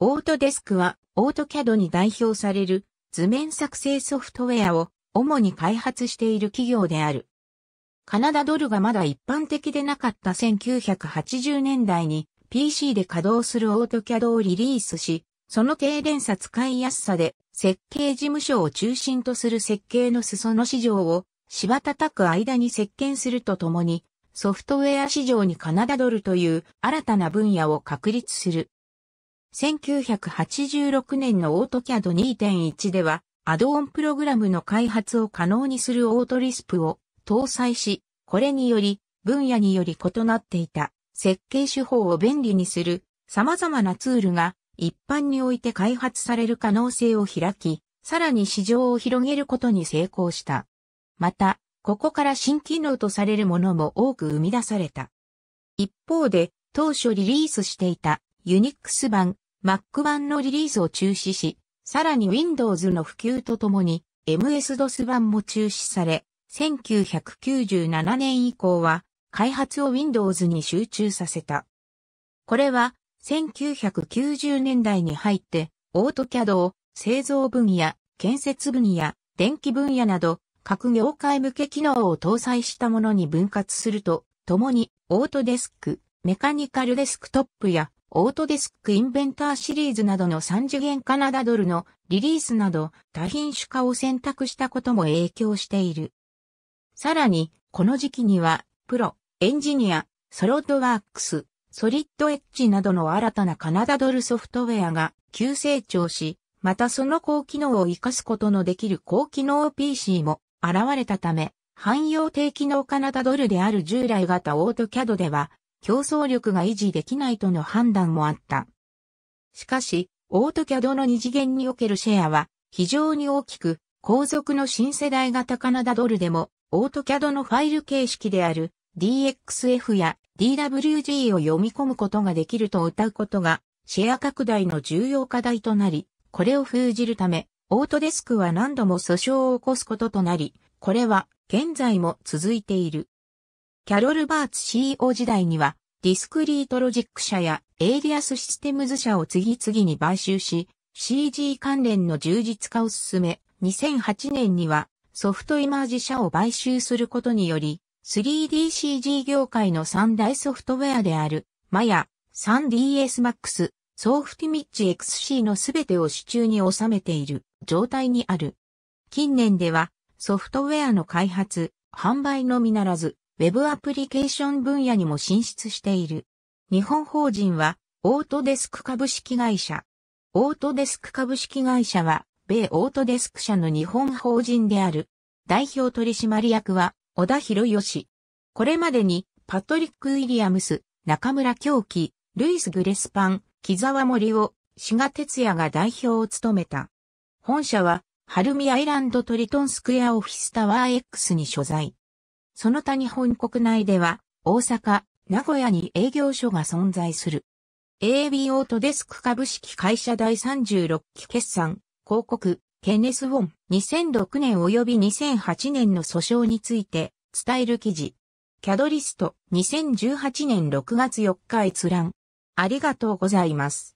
オートデスクは、オートキャドに代表される図面作成ソフトウェアを主に開発している企業である。カナダドルがまだ一般的でなかった1980年代に PC で稼働するオートキャドをリリースし、その低電差使いやすさで設計事務所を中心とする設計の裾野市場を芝叩く間に設計するとともにソフトウェア市場にカナダドルという新たな分野を確立する。1986年のオートキャド2.1では、アドオンプログラムの開発を可能にするオートリスプを搭載し、これにより、分野により異なっていた設計手法を便利にする様々なツールが一般において開発される可能性を開き、さらに市場を広げることに成功した。また、ここから新機能とされるものも多く生み出された。一方で、当初リリースしていたユニックス版 Mac 版のリリースを中止し、さらに Windows の普及とともに MS-DOS 版も中止され、1997年以降は開発を Windows に集中させた。これは1990年代に入ってオートキャドを製造分野、建設分野、電気分野など各業界向け機能を搭載したものに分割すると、ともにオートデスク、メカニカルデスクトップやオートデスクインベンターシリーズなどの3次元カナダドルのリリースなど多品種化を選択したことも影響している。さらに、この時期には、プロ、エンジニア、ソロッドワークス、ソリッドエッジなどの新たなカナダドルソフトウェアが急成長し、またその高機能を活かすことのできる高機能 PC も現れたため、汎用低機能カナダドルである従来型オートキャドでは、競争力が維持できないとの判断もあった。しかし、オートキャドの二次元におけるシェアは非常に大きく、後続の新世代型カナダドルでも、オートキャドのファイル形式である DXF や DWG を読み込むことができると謳うことが、シェア拡大の重要課題となり、これを封じるため、オートデスクは何度も訴訟を起こすこととなり、これは現在も続いている。キャロル・バーツ CEO 時代には、ディスクリートロジック社やエイリアスシステムズ社を次々に買収し、CG 関連の充実化を進め、2008年にはソフトイマージ社を買収することにより、3DCG 業界の三大ソフトウェアである、マヤ、3DS Max、ソフティミッチ XC のすべてを手中に収めている状態にある。近年では、ソフトウェアの開発、販売のみならず、ウェブアプリケーション分野にも進出している。日本法人は、オートデスク株式会社。オートデスク株式会社は、米オートデスク社の日本法人である。代表取締役は、小田博義。これまでに、パトリック・ウィリアムス、中村京輝、ルイス・グレスパン、木沢森を、志賀哲也が代表を務めた。本社は、ハルミアイランドトリトンスクエアオフィスタワー X に所在。その他日本国内では、大阪、名古屋に営業所が存在する。AB オートデスク株式会社第36期決算、広告、ケネス・ウォン、2006年及び2008年の訴訟について、伝える記事。キャドリスト、2018年6月4日閲覧。ありがとうございます。